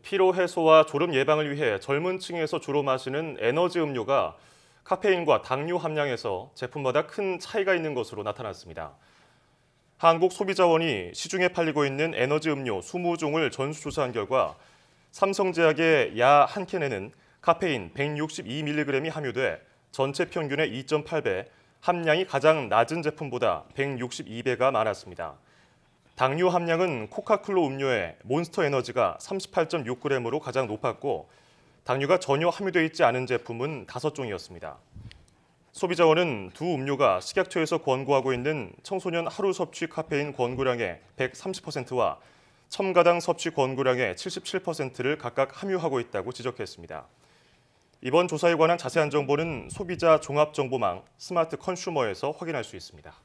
피로 해소와 졸음 예방을 위해 젊은 층에서 주로 마시는 에너지 음료가 카페인과 당류 함량에서 제품마다 큰 차이가 있는 것으로 나타났습니다. 한국소비자원이 시중에 팔리고 있는 에너지 음료 20종을 전수조사한 결과 삼성제약의 야한 캔에는 카페인 162mg이 함유돼 전체 평균의 2.8배, 함량이 가장 낮은 제품보다 162배가 많았습니다. 당류 함량은 코카콜라 음료의 몬스터 에너지가 38.6g으로 가장 높았고 당류가 전혀 함유되어 있지 않은 제품은 5종이었습니다. 소비자원은 두 음료가 식약처에서 권고하고 있는 청소년 하루 섭취 카페인 권고량의 130%와 첨가당 섭취 권고량의 77%를 각각 함유하고 있다고 지적했습니다. 이번 조사에 관한 자세한 정보는 소비자 종합정보망 스마트 컨슈머에서 확인할 수 있습니다.